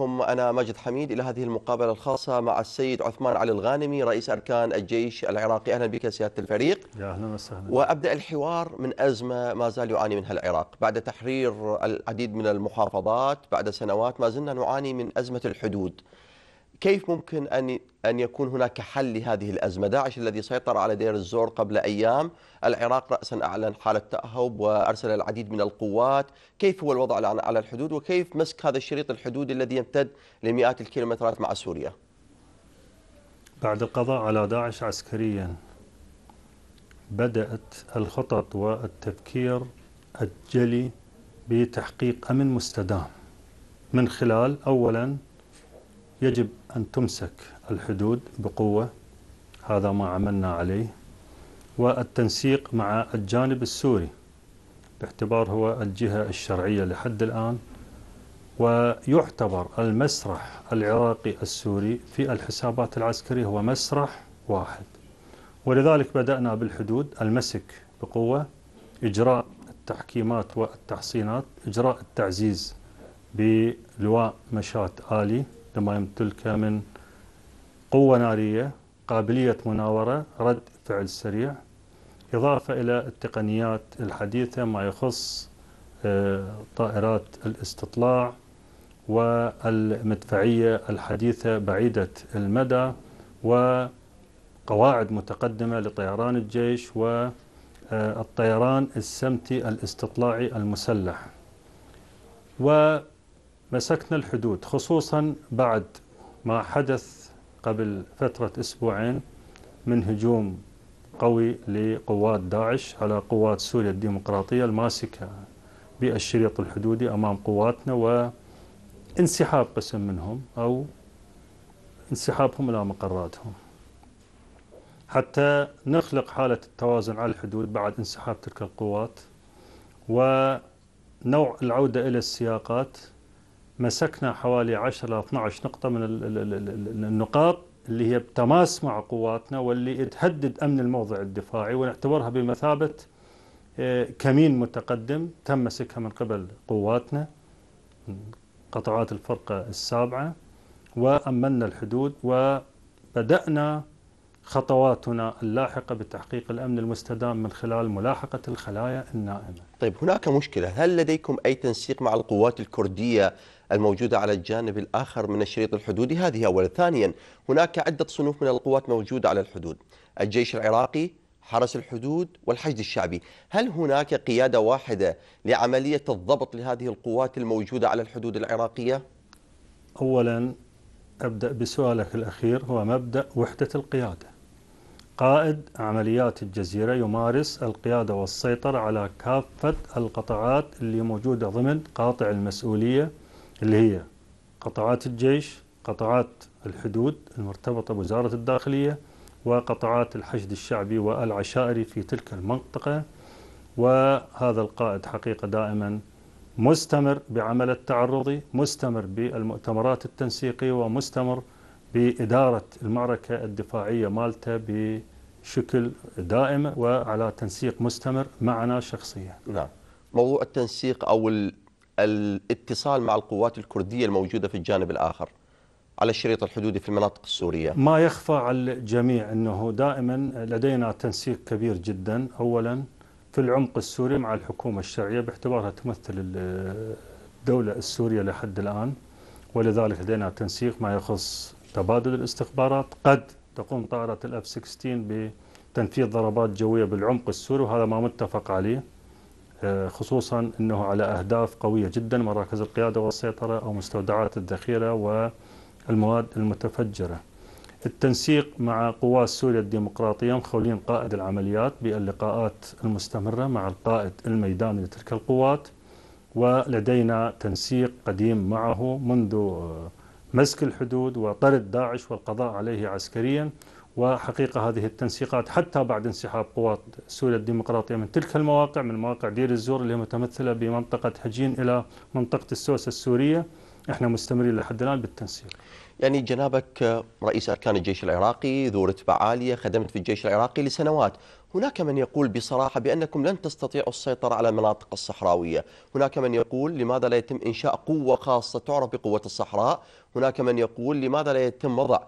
معكم أنا ماجد حميد إلى هذه المقابلة الخاصة مع السيد عثمان علي الغانمي رئيس أركان الجيش العراقي أهلا بك سيادة الفريق يا أهلا وسهلا وأبدأ الحوار من أزمة ما زال يعاني منها العراق بعد تحرير العديد من المحافظات بعد سنوات ما زلنا نعاني من أزمة الحدود كيف ممكن أن أن يكون هناك حل لهذه الأزمة داعش الذي سيطر على دير الزور قبل أيام العراق رأسا أعلن حالة تأهب وأرسل العديد من القوات كيف هو الوضع الآن على الحدود وكيف مسك هذا الشريط الحدودي الذي يمتد لمئات الكيلومترات مع سوريا بعد القضاء على داعش عسكريا بدأت الخطط والتفكير الجلي بتحقيق أمن مستدام من خلال أولا يجب أن تمسك الحدود بقوة هذا ما عملنا عليه والتنسيق مع الجانب السوري باعتبار هو الجهة الشرعية لحد الآن ويعتبر المسرح العراقي السوري في الحسابات العسكرية هو مسرح واحد ولذلك بدأنا بالحدود المسك بقوة إجراء التحكيمات والتحصينات إجراء التعزيز بلواء مشات آلي لما يمتلك من قوة نارية قابلية مناورة رد فعل سريع إضافة إلى التقنيات الحديثة ما يخص آه، طائرات الاستطلاع والمدفعية الحديثة بعيدة المدى وقواعد متقدمة لطيران الجيش والطيران آه، السمتي الاستطلاعي المسلح و مسكنا الحدود خصوصا بعد ما حدث قبل فترة أسبوعين من هجوم قوي لقوات داعش على قوات سوريا الديمقراطية الماسكة بالشريط الحدودي أمام قواتنا وانسحاب قسم منهم أو انسحابهم إلى مقراتهم حتى نخلق حالة التوازن على الحدود بعد انسحاب تلك القوات ونوع العودة إلى السياقات مسكنا حوالي 10 12 نقطة من النقاط اللي هي بتماس مع قواتنا واللي تهدد أمن الموضع الدفاعي ونعتبرها بمثابة آه، كمين متقدم تم مسكها من قبل قواتنا قطعات الفرقة السابعة وأمنا الحدود وبدأنا خطواتنا اللاحقة بتحقيق الأمن المستدام من خلال ملاحقة الخلايا النائمة طيب هناك مشكلة هل لديكم أي تنسيق مع القوات الكردية الموجودة على الجانب الآخر من الشريط الحدودي هذه أولا ثانيا هناك عدة صنوف من القوات موجودة على الحدود الجيش العراقي حرس الحدود والحشد الشعبي هل هناك قيادة واحدة لعملية الضبط لهذه القوات الموجودة على الحدود العراقية؟ أولا أبدأ بسؤالك الأخير هو مبدأ وحدة القيادة قائد عمليات الجزيرة يمارس القيادة والسيطرة على كافة القطاعات اللي موجودة ضمن قاطع المسؤولية اللي هي قطاعات الجيش قطاعات الحدود المرتبطة بوزارة الداخلية وقطاعات الحشد الشعبي والعشائري في تلك المنطقة وهذا القائد حقيقة دائما مستمر بعمل التعرضي مستمر بالمؤتمرات التنسيقية ومستمر بإدارة المعركة الدفاعية مالته بشكل دائم وعلى تنسيق مستمر معنا شخصيا نعم موضوع التنسيق أو الاتصال مع القوات الكردية الموجودة في الجانب الآخر على الشريط الحدودي في المناطق السورية ما يخفى على الجميع أنه دائما لدينا تنسيق كبير جدا أولا في العمق السوري مع الحكومة الشرعية باعتبارها تمثل الدولة السورية لحد الآن ولذلك لدينا تنسيق ما يخص تبادل الاستخبارات قد تقوم طائرة الأف 16 بتنفيذ ضربات جوية بالعمق السوري وهذا ما متفق عليه آه، خصوصا أنه على أهداف قوية جدا مراكز القيادة والسيطرة أو مستودعات الذخيرة والمواد المتفجرة التنسيق مع قوات سوريا الديمقراطية مخولين قائد العمليات باللقاءات المستمرة مع القائد الميداني لتلك القوات ولدينا تنسيق قديم معه منذ آه، مسك الحدود وطرد داعش والقضاء عليه عسكريا وحقيقة هذه التنسيقات حتى بعد انسحاب قوات سوريا الديمقراطية من تلك المواقع من مواقع دير الزور اللي متمثلة بمنطقة حجين إلى منطقة السوسة السورية احنا مستمرين لحد الآن بالتنسيق يعني جنابك رئيس أركان الجيش العراقي ذو رتبة عالية خدمت في الجيش العراقي لسنوات هناك من يقول بصراحة بأنكم لن تستطيعوا السيطرة على المناطق الصحراوية هناك من يقول لماذا لا يتم إنشاء قوة خاصة تعرف بقوة الصحراء هناك من يقول لماذا لا يتم وضع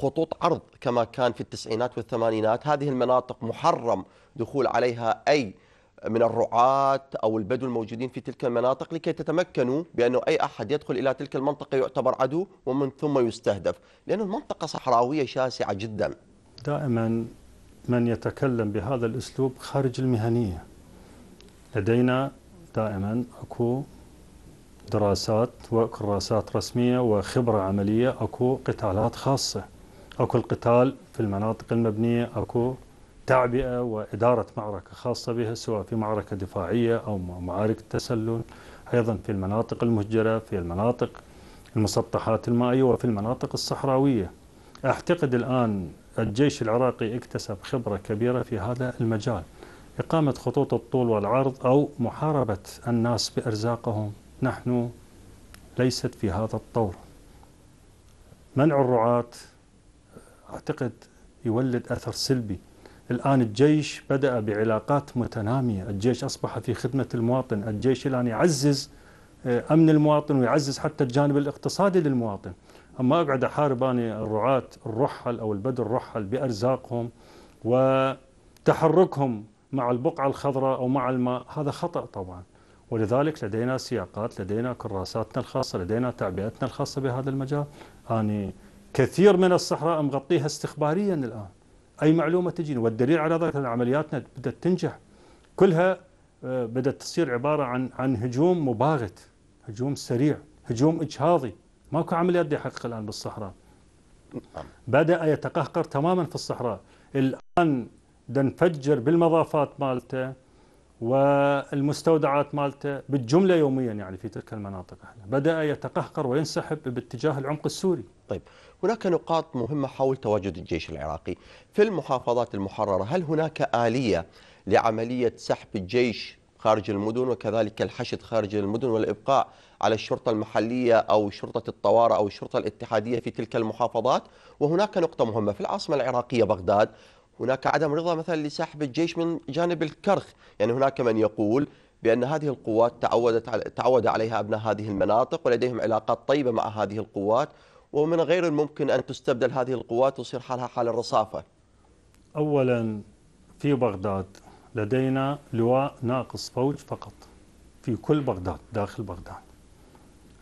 خطوط عرض كما كان في التسعينات والثمانينات هذه المناطق محرم دخول عليها أي من الرعاة أو البدو الموجودين في تلك المناطق لكي تتمكنوا بأنه أي أحد يدخل إلى تلك المنطقة يعتبر عدو ومن ثم يستهدف لأن المنطقة صحراوية شاسعة جدا دائما من يتكلم بهذا الأسلوب خارج المهنية لدينا دائما أكو دراسات وكراسات رسمية وخبرة عملية أكو قتالات خاصة أكو القتال في المناطق المبنية أكو تعبئة وإدارة معركة خاصة بها سواء في معركة دفاعية أو معارك التسلل أيضا في المناطق المهجرة في المناطق المسطحات المائية وفي المناطق الصحراوية أعتقد الآن الجيش العراقي اكتسب خبرة كبيرة في هذا المجال إقامة خطوط الطول والعرض أو محاربة الناس بأرزاقهم نحن ليست في هذا الطور منع الرعاة أعتقد يولد أثر سلبي الآن الجيش بدأ بعلاقات متنامية الجيش أصبح في خدمة المواطن الجيش الآن يعزز آه، أمن المواطن ويعزز حتى الجانب الاقتصادي للمواطن أما أقعد أحارب أنا الرعاة الرحل أو البدر الرحل بأرزاقهم وتحركهم مع البقعة الخضراء أو مع الماء هذا خطأ طبعا ولذلك لدينا سياقات لدينا كراساتنا الخاصة لدينا تعبئتنا الخاصة بهذا المجال يعني كثير من الصحراء مغطيها استخباريا الآن أي معلومة تجي والدليل على ذلك أن عملياتنا بدأت تنجح كلها آه، بدأت تصير عبارة عن عن هجوم مباغت هجوم سريع هجوم إجهاضي ماكو عمليات يحقق الآن بالصحراء بدأ يتقهقر تماما في الصحراء الآن دنفجر بالمضافات مالته والمستودعات مالته بالجمله يوميا يعني في تلك المناطق بدأ يتقهقر وينسحب باتجاه العمق السوري. طيب هناك نقاط مهمة حول تواجد الجيش العراقي في المحافظات المحررة هل هناك آلية لعملية سحب الجيش خارج المدن وكذلك الحشد خارج المدن والإبقاء على الشرطة المحلية أو شرطة الطوارئ أو الشرطة الاتحادية في تلك المحافظات وهناك نقطة مهمة في العاصمة العراقية بغداد هناك عدم رضا مثلا لسحب الجيش من جانب الكرخ يعني هناك من يقول بأن هذه القوات تعودت تعود عليها أبناء هذه المناطق ولديهم علاقات طيبة مع هذه القوات ومن غير الممكن أن تستبدل هذه القوات وتصير حالها حال الرصافة أولا في بغداد لدينا لواء ناقص فوج فقط في كل بغداد داخل بغداد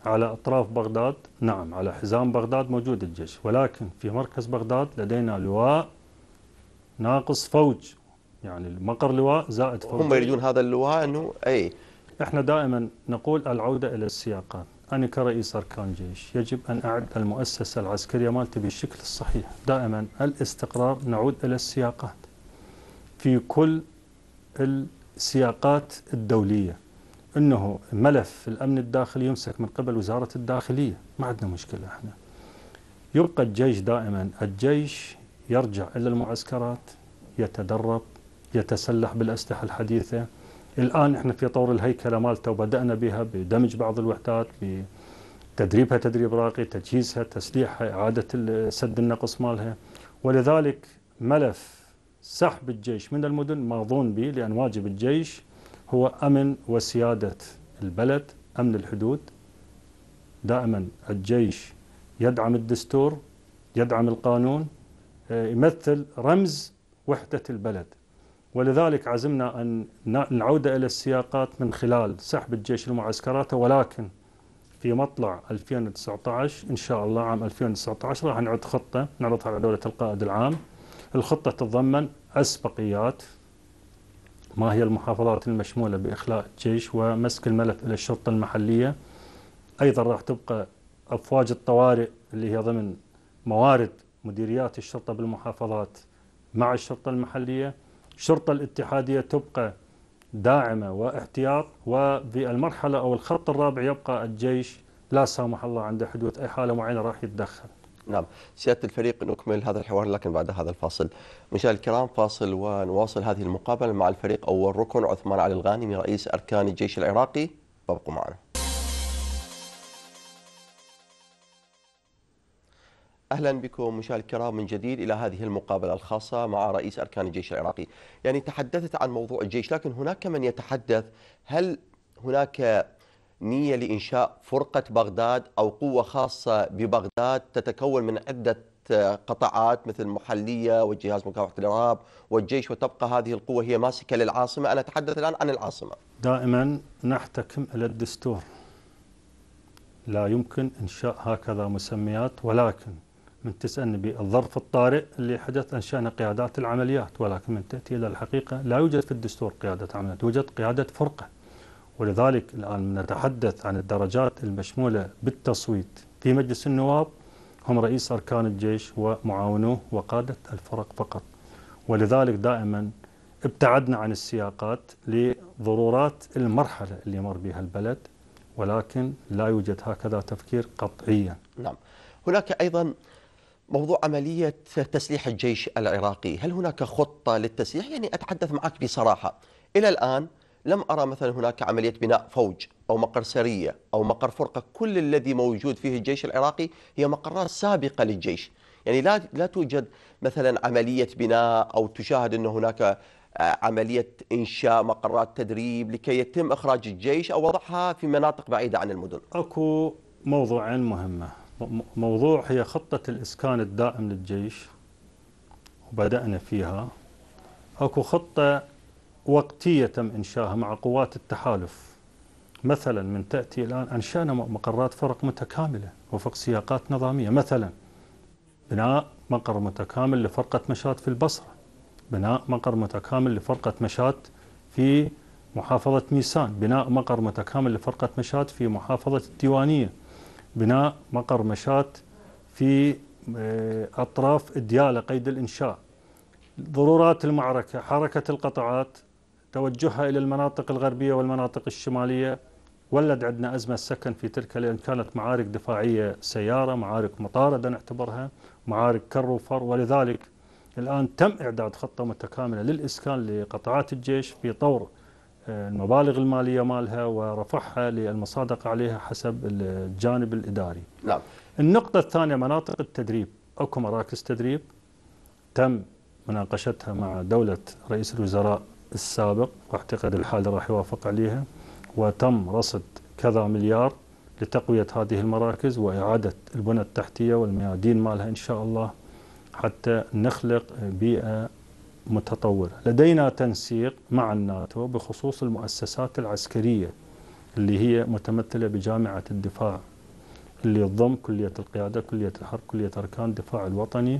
على أطراف بغداد نعم على حزام بغداد موجود الجيش ولكن في مركز بغداد لدينا لواء ناقص فوج يعني المقر لواء زائد فوج هم يريدون هذا اللواء أنه أي احنا دائما نقول العودة إلى السياقات أنا كرئيس أركان جيش يجب أن أعد المؤسسة العسكرية مالتي بالشكل الصحيح دائما الاستقرار نعود إلى السياقات في كل السياقات الدولية أنه ملف الأمن الداخلي يمسك من قبل وزارة الداخلية ما عندنا مشكلة إحنا يبقى الجيش دائما الجيش يرجع إلى المعسكرات يتدرب يتسلح بالأسلحة الحديثة الان احنا في طور الهيكله مالته وبدانا بها بدمج بعض الوحدات بتدريبها تدريب راقي، تجهيزها، تسليحها، اعاده سد النقص مالها ولذلك ملف سحب الجيش من المدن ماضون به لان واجب الجيش هو امن وسياده البلد، امن الحدود. دائما الجيش يدعم الدستور، يدعم القانون، آه، يمثل رمز وحده البلد. ولذلك عزمنا أن نعود إلى السياقات من خلال سحب الجيش لمعسكراته ولكن في مطلع 2019 إن شاء الله عام 2019 راح نعد خطة نعرضها على دولة القائد العام الخطة تتضمن أسبقيات ما هي المحافظات المشمولة بإخلاء الجيش ومسك الملف إلى الشرطة المحلية أيضا راح تبقى أفواج الطوارئ اللي هي ضمن موارد مديريات الشرطة بالمحافظات مع الشرطة المحلية الشرطة الاتحادية تبقى داعمة واحتياط وفي المرحلة أو الخط الرابع يبقى الجيش لا سامح الله عند حدوث أي حالة معينة راح يتدخل نعم سيادة الفريق نكمل هذا الحوار لكن بعد هذا الفاصل مشاهد الكرام فاصل ونواصل هذه المقابلة مع الفريق أول ركن عثمان علي الغانمي رئيس أركان الجيش العراقي فابقوا معنا اهلا بكم مشاهدينا الكرام من جديد الى هذه المقابله الخاصه مع رئيس اركان الجيش العراقي. يعني تحدثت عن موضوع الجيش لكن هناك من يتحدث هل هناك نيه لانشاء فرقه بغداد او قوه خاصه ببغداد تتكون من عده قطاعات مثل المحليه والجهاز مكافحه الارهاب والجيش وتبقى هذه القوه هي ماسكه للعاصمه، انا اتحدث الان عن العاصمه. دائما نحتكم الى الدستور. لا يمكن انشاء هكذا مسميات ولكن من تسألني بالظرف الطارئ اللي حدث أنشأنا قيادات العمليات ولكن من تأتي إلى الحقيقة لا يوجد في الدستور قيادة عمليات يوجد قيادة فرقة ولذلك الآن نتحدث عن الدرجات المشمولة بالتصويت في مجلس النواب هم رئيس أركان الجيش ومعاونوه وقادة الفرق فقط ولذلك دائما ابتعدنا عن السياقات لضرورات المرحلة اللي مر بها البلد ولكن لا يوجد هكذا تفكير قطعيا نعم هناك أيضا موضوع عملية تسليح الجيش العراقي هل هناك خطة للتسليح؟ يعني أتحدث معك بصراحة إلى الآن لم أرى مثلا هناك عملية بناء فوج أو مقر سرية أو مقر فرقة كل الذي موجود فيه الجيش العراقي هي مقرات سابقة للجيش يعني لا لا توجد مثلا عملية بناء أو تشاهد أن هناك آه، عملية إنشاء مقرات تدريب لكي يتم إخراج الجيش أو وضعها في مناطق بعيدة عن المدن أكو موضوعين مهمة موضوع هي خطة الإسكان الدائم للجيش وبدأنا فيها أكو خطة وقتية تم إنشائها مع قوات التحالف مثلا من تأتي الآن أنشأنا مقرات فرق متكاملة وفق سياقات نظامية مثلا بناء مقر متكامل لفرقة مشات في البصرة بناء مقر متكامل لفرقة مشات في محافظة ميسان بناء مقر متكامل لفرقة مشات في محافظة الديوانية بناء مقر مشات في آه، أطراف الديالة قيد الإنشاء ضرورات المعركة حركة القطعات توجهها إلى المناطق الغربية والمناطق الشمالية ولد عندنا أزمة السكن في تلك لأن كانت معارك دفاعية سيارة معارك مطاردة نعتبرها معارك كروفر وفر ولذلك الآن تم إعداد خطة متكاملة للإسكان لقطعات الجيش في طور المبالغ الماليه مالها ورفعها للمصادقه عليها حسب الجانب الاداري. نعم. النقطه الثانيه مناطق التدريب، اكو مراكز تدريب تم مناقشتها مع دوله رئيس الوزراء السابق واعتقد الحال راح يوافق عليها وتم رصد كذا مليار لتقويه هذه المراكز واعاده البنى التحتيه والميادين مالها ان شاء الله حتى نخلق بيئه متطورة لدينا تنسيق مع الناتو بخصوص المؤسسات العسكرية اللي هي متمثلة بجامعة الدفاع اللي تضم كلية القيادة كلية الحرب كلية أركان الدفاع الوطني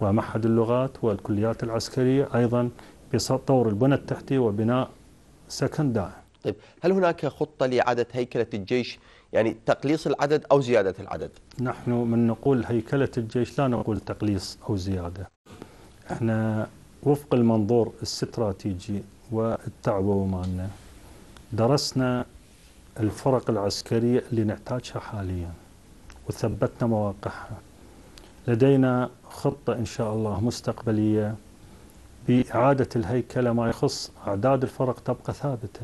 ومعهد اللغات والكليات العسكرية أيضا بطور البنى التحتية وبناء سكن داعم طيب هل هناك خطة لإعادة هيكلة الجيش يعني تقليص العدد أو زيادة العدد نحن من نقول هيكلة الجيش لا نقول تقليص أو زيادة احنا وفق المنظور الاستراتيجي والتعبوي مالنا درسنا الفرق العسكرية اللي نحتاجها حاليا وثبتنا مواقعها لدينا خطة إن شاء الله مستقبلية بإعادة الهيكلة ما يخص أعداد الفرق تبقى ثابتة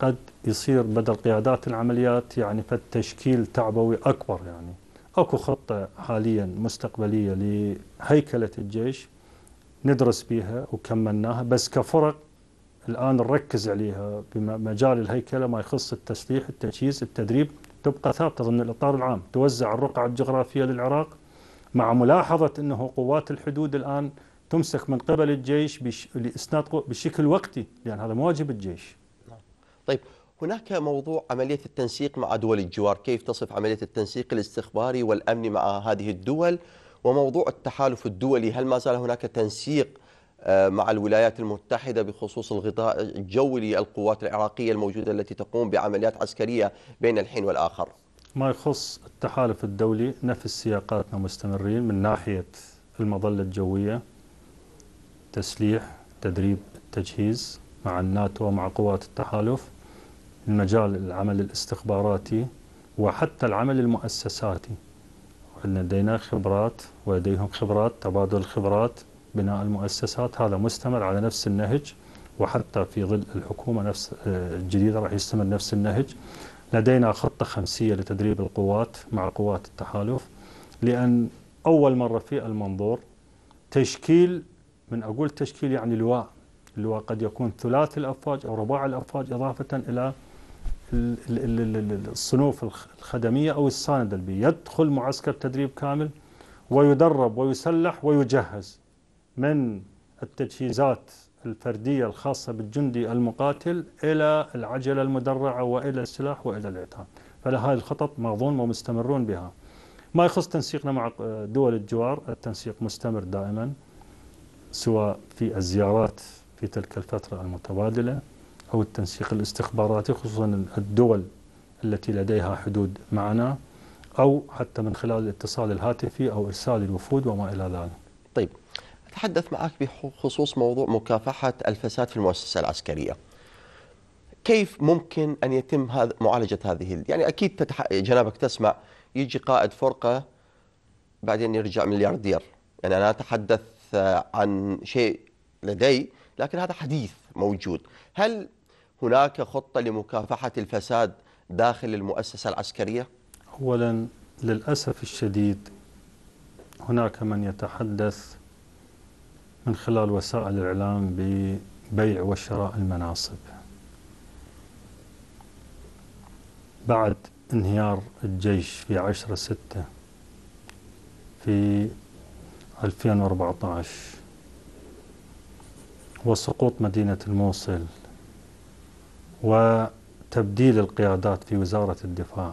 قد يصير بدل قيادات العمليات يعني فالتشكيل تعبوي أكبر يعني أكو خطة حاليا مستقبلية لهيكلة الجيش ندرس بها وكملناها بس كفرق الآن نركز عليها بمجال الهيكلة ما يخص التسليح التجهيز التدريب تبقى ثابتة ضمن الإطار العام توزع الرقعة الجغرافية للعراق مع ملاحظة أنه قوات الحدود الآن تمسك من قبل الجيش بش... لإسناد بشكل وقتي لأن يعني هذا مواجب الجيش نعم. طيب هناك موضوع عملية التنسيق مع دول الجوار كيف تصف عملية التنسيق الاستخباري والأمني مع هذه الدول؟ وموضوع التحالف الدولي هل ما زال هناك تنسيق آه، مع الولايات المتحدة بخصوص الغطاء الجوي للقوات العراقية الموجودة التي تقوم بعمليات عسكرية بين الحين والآخر ما يخص التحالف الدولي نفس سياقاتنا مستمرين من ناحية المظلة الجوية تسليح تدريب تجهيز مع الناتو ومع قوات التحالف المجال العمل الاستخباراتي وحتى العمل المؤسساتي لدينا خبرات ولديهم خبرات تبادل الخبرات بناء المؤسسات هذا مستمر على نفس النهج وحتى في ظل الحكومة نفس آه، الجديدة راح يستمر نفس النهج لدينا خطة خمسية لتدريب القوات مع قوات التحالف لأن أول مرة في المنظور تشكيل من أقول تشكيل يعني لواء اللواء قد يكون ثلاثي الأفواج أو رباع الأفواج إضافة إلى الصنوف الخدمية أو الصاندل يدخل معسكر تدريب كامل ويدرب ويسلح ويجهز من التجهيزات الفردية الخاصة بالجندي المقاتل إلى العجلة المدرعة وإلى السلاح وإلى العتاد فلهذه الخطط ماضون ومستمرون بها ما يخص تنسيقنا مع دول الجوار التنسيق مستمر دائما سواء في الزيارات في تلك الفترة المتبادلة أو التنسيق الاستخباراتي خصوصا الدول التي لديها حدود معنا أو حتى من خلال الاتصال الهاتفي أو إرسال الوفود وما إلى ذلك طيب أتحدث معك بخصوص موضوع مكافحة الفساد في المؤسسة العسكرية كيف ممكن أن يتم هذا معالجة هذه يعني أكيد تتح... جنابك تسمع يجي قائد فرقة بعدين يرجع ملياردير يعني أنا أتحدث عن شيء لدي لكن هذا حديث موجود هل هناك خطة لمكافحة الفساد داخل المؤسسة العسكرية؟ أولا للأسف الشديد هناك من يتحدث من خلال وسائل الإعلام ببيع وشراء المناصب بعد انهيار الجيش في 10 6 في 2014 وسقوط مدينة الموصل وتبديل القيادات في وزارة الدفاع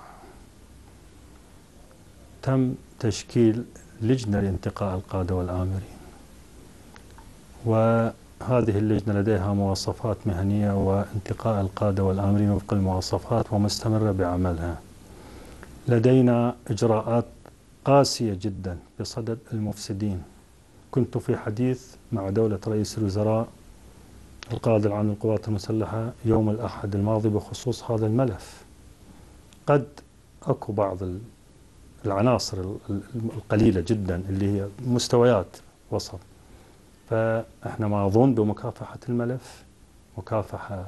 تم تشكيل لجنة لانتقاء القادة والآمرين وهذه اللجنة لديها مواصفات مهنية وانتقاء القادة والآمرين وفق المواصفات ومستمرة بعملها لدينا إجراءات قاسية جدا بصدد المفسدين كنت في حديث مع دولة رئيس الوزراء القائد العام للقوات المسلحة يوم الأحد الماضي بخصوص هذا الملف قد أكو بعض العناصر القليلة جدا اللي هي مستويات وسط فإحنا ما أظن بمكافحة الملف مكافحة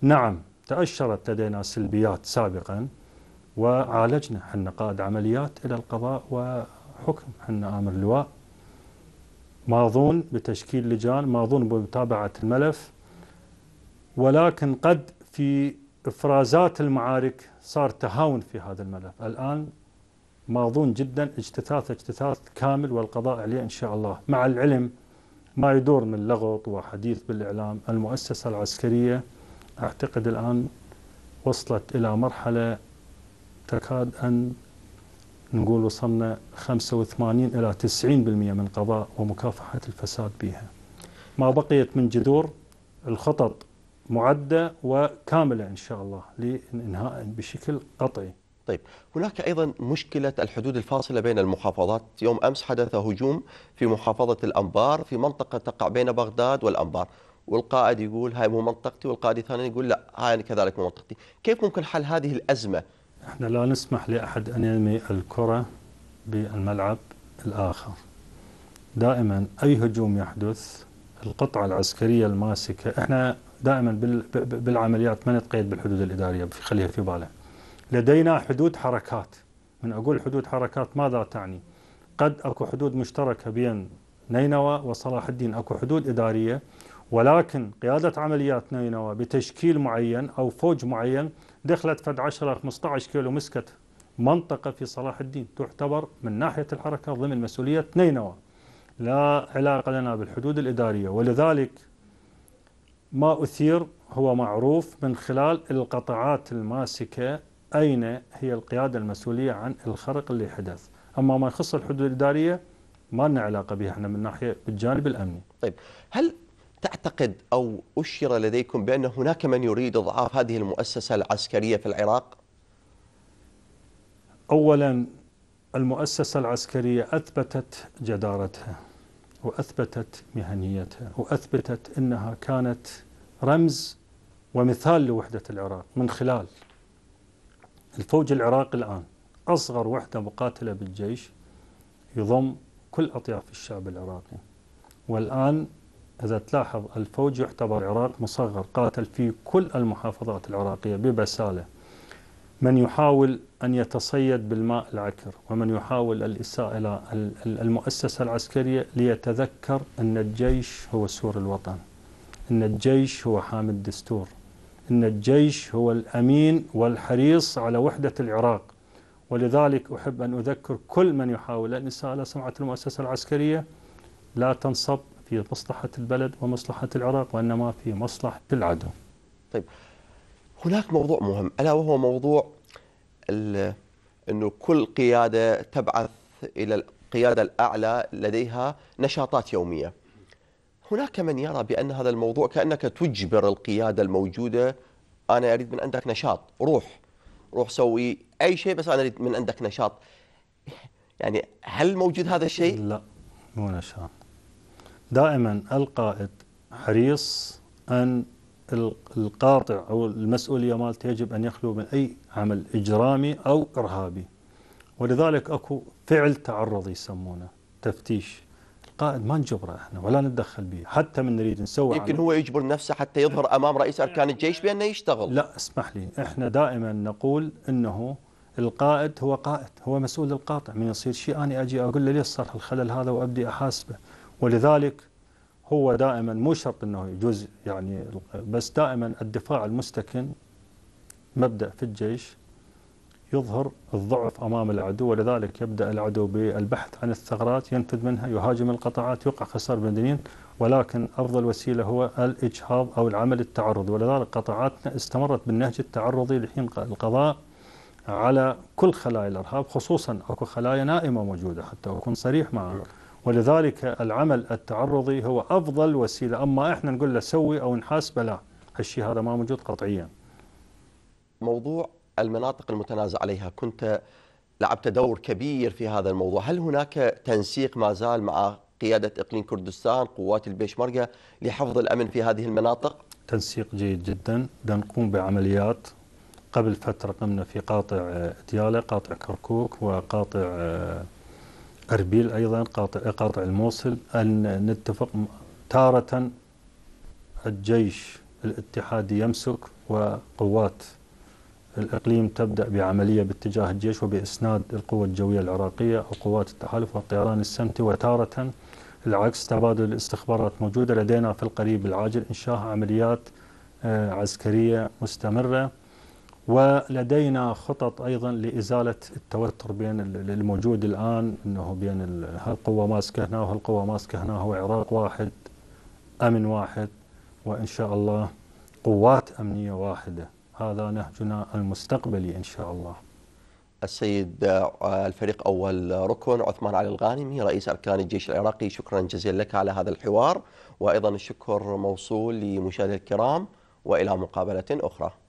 نعم تأشرت لدينا سلبيات سابقا وعالجنا حنا قائد عمليات إلى القضاء وحكم حنا آمر لواء ماضون بتشكيل لجان ماضون بمتابعة الملف ولكن قد في إفرازات المعارك صار تهاون في هذا الملف الآن ماضون جدا اجتثاث اجتثاث كامل والقضاء عليه إن شاء الله مع العلم ما يدور من لغط وحديث بالإعلام المؤسسة العسكرية أعتقد الآن وصلت إلى مرحلة تكاد أن نقول وصلنا 85 إلى 90% من قضاء ومكافحة الفساد بها ما بقيت من جذور الخطط معدة وكاملة إن شاء الله لإنهاء بشكل قطعي طيب هناك أيضا مشكلة الحدود الفاصلة بين المحافظات يوم أمس حدث هجوم في محافظة الأنبار في منطقة تقع بين بغداد والأنبار والقائد يقول هاي مو منطقتي والقائد الثاني يقول لا هاي كذلك مو منطقتي كيف ممكن حل هذه الأزمة احنا لا نسمح لأحد أن يرمي الكرة بالملعب الآخر دائما أي هجوم يحدث القطعة العسكرية الماسكة احنا دائما بالعمليات ما نتقيد بالحدود الإدارية خليها في باله لدينا حدود حركات من أقول حدود حركات ماذا تعني قد أكو حدود مشتركة بين نينوى وصلاح الدين أكو حدود إدارية ولكن قيادة عمليات نينوى بتشكيل معين أو فوج معين دخلت فد 10 15 كيلو مسكت منطقة في صلاح الدين تعتبر من ناحية الحركة ضمن مسؤولية نينوى لا علاقة لنا بالحدود الإدارية ولذلك ما أثير هو معروف من خلال القطاعات الماسكة أين هي القيادة المسؤولية عن الخرق اللي حدث أما ما يخص الحدود الإدارية ما لنا علاقة بها احنا من ناحية بالجانب الأمني طيب هل تعتقد أو أشير لديكم بأن هناك من يريد إضعاف هذه المؤسسة العسكرية في العراق؟ أولا المؤسسة العسكرية أثبتت جدارتها وأثبتت مهنيتها وأثبتت أنها كانت رمز ومثال لوحدة العراق من خلال الفوج العراقي الآن أصغر وحدة مقاتلة بالجيش يضم كل أطياف الشعب العراقي والآن إذا تلاحظ الفوج يعتبر عراق مصغر قاتل في كل المحافظات العراقية ببسالة من يحاول أن يتصيد بالماء العكر ومن يحاول الإساءة إلى المؤسسة العسكرية ليتذكر أن الجيش هو سور الوطن أن الجيش هو حامل الدستور أن الجيش هو الأمين والحريص على وحدة العراق ولذلك أحب أن أذكر كل من يحاول الإساءة إلى سمعة المؤسسة العسكرية لا تنصب في مصلحة البلد ومصلحة العراق وإنما في مصلحة العدو طيب هناك موضوع مهم ألا وهو موضوع أنه كل قيادة تبعث إلى القيادة الأعلى لديها نشاطات يومية هناك من يرى بأن هذا الموضوع كأنك تجبر القيادة الموجودة أنا أريد من عندك نشاط روح روح سوي أي شيء بس أنا أريد من عندك نشاط يعني هل موجود هذا الشيء؟ لا مو نشاط دائما القائد حريص أن القاطع أو المسؤولية مالته يجب أن يخلو من أي عمل إجرامي أو إرهابي ولذلك أكو فعل تعرضي يسمونه تفتيش القائد ما نجبره احنا ولا نتدخل به حتى من نريد نسوي يمكن هو يجبر نفسه حتى يظهر امام رئيس اركان الجيش بانه يشتغل لا اسمح لي احنا دائما نقول انه القائد هو قائد هو مسؤول القاطع من يصير شيء انا اجي اقول له ليش صار الخلل هذا وابدي احاسبه ولذلك هو دائما مو شرط انه يجوز يعني بس دائما الدفاع المستكن مبدا في الجيش يظهر الضعف امام العدو ولذلك يبدا العدو بالبحث عن الثغرات ينفذ منها يهاجم القطاعات يوقع خسار مدنيين ولكن افضل وسيله هو الاجهاض او العمل التعرضي ولذلك قطاعاتنا استمرت بالنهج التعرضي لحين القضاء على كل خلايا الارهاب خصوصا اكو خلايا نائمه موجوده حتى اكون صريح معك ولذلك العمل التعرضي هو أفضل وسيلة أما إحنا نقول له سوي أو نحاسبه لا هالشيء هذا ما موجود قطعيا موضوع المناطق المتنازع عليها كنت لعبت دور كبير في هذا الموضوع هل هناك تنسيق ما زال مع قيادة إقليم كردستان قوات البيشمركة لحفظ الأمن في هذه المناطق؟ تنسيق جيد جدا نقوم بعمليات قبل فترة قمنا في قاطع دياله قاطع كركوك وقاطع اربيل ايضا قاطع قاطع الموصل ان نتفق تاره الجيش الاتحادي يمسك وقوات الإقليم تبدأ بعملية باتجاه الجيش وبإسناد القوة الجوية العراقية أو قوات التحالف والطيران السمتي وتارة العكس تبادل الاستخبارات موجودة لدينا في القريب العاجل إنشاء عمليات آه، عسكرية مستمرة ولدينا خطط ايضا لازاله التوتر بين الموجود الان انه بين هالقوه ماسكه هنا وهالقوه ماسكه هنا هو عراق واحد امن واحد وان شاء الله قوات امنيه واحده هذا نهجنا المستقبلي ان شاء الله. السيد آه، الفريق اول ركن عثمان علي الغانمي رئيس اركان الجيش العراقي شكرا جزيلا لك على هذا الحوار وايضا الشكر موصول لمشاهدي الكرام والى مقابله اخرى.